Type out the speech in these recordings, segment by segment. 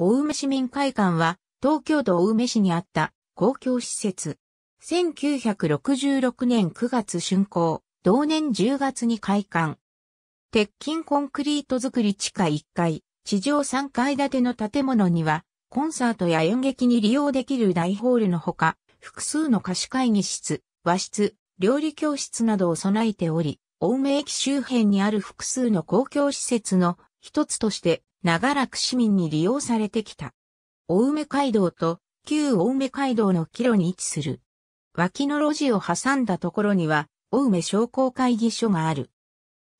青梅市民会館は、東京都青梅市にあった公共施設。1966年9月竣工、同年10月に開館。鉄筋コンクリート造り地下1階、地上3階建ての建物には、コンサートや演劇に利用できる大ホールのほか、複数の貸し会議室、和室、料理教室などを備えており、青梅駅周辺にある複数の公共施設の一つとして長らく市民に利用されてきた。青梅街道と旧青梅街道の帰路に位置する。脇の路地を挟んだところには、青梅商工会議所がある。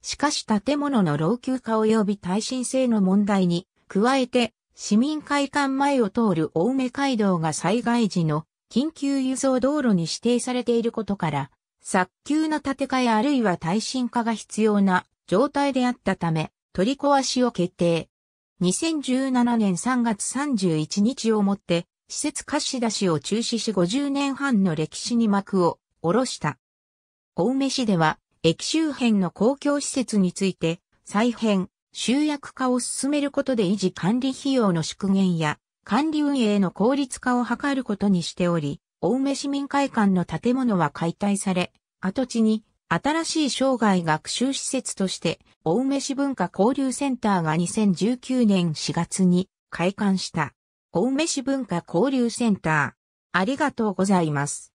しかし建物の老朽化及び耐震性の問題に、加えて、市民会館前を通る青梅街道が災害時の緊急輸送道路に指定されていることから、早急な建て替えあるいは耐震化が必要な状態であったため、取り壊しを決定。2017年3月31日をもって、施設貸し出しを中止し50年半の歴史に幕を下ろした。青梅市では、駅周辺の公共施設について、再編、集約化を進めることで維持管理費用の縮減や、管理運営の効率化を図ることにしており、青梅市民会館の建物は解体され、跡地に新しい生涯学習施設として、大梅市文化交流センターが2019年4月に開館した。大梅市文化交流センター。ありがとうございます。